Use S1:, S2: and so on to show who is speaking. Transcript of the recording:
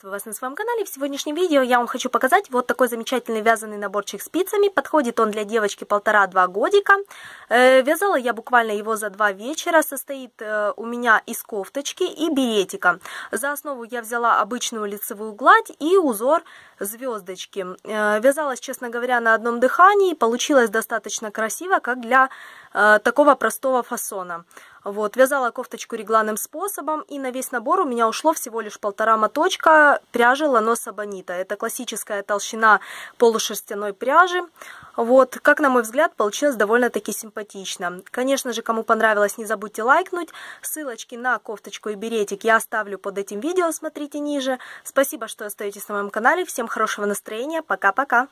S1: Приветствую вас на своем канале. В сегодняшнем видео я вам хочу показать вот такой замечательный вязаный наборчик спицами. Подходит он для девочки полтора-два годика. Э, вязала я буквально его за два вечера. Состоит э, у меня из кофточки и беретика. За основу я взяла обычную лицевую гладь и узор звездочки. Э, вязалась, честно говоря, на одном дыхании. Получилось достаточно красиво, как для Э, такого простого фасона. Вот, вязала кофточку регланным способом, и на весь набор у меня ушло всего лишь полтора моточка пряжи Лано Сабонита. Это классическая толщина полушерстяной пряжи. Вот, как на мой взгляд, получилось довольно-таки симпатично. Конечно же, кому понравилось, не забудьте лайкнуть. Ссылочки на кофточку и беретик я оставлю под этим видео, смотрите ниже. Спасибо, что остаетесь на моем канале. Всем хорошего настроения. Пока-пока.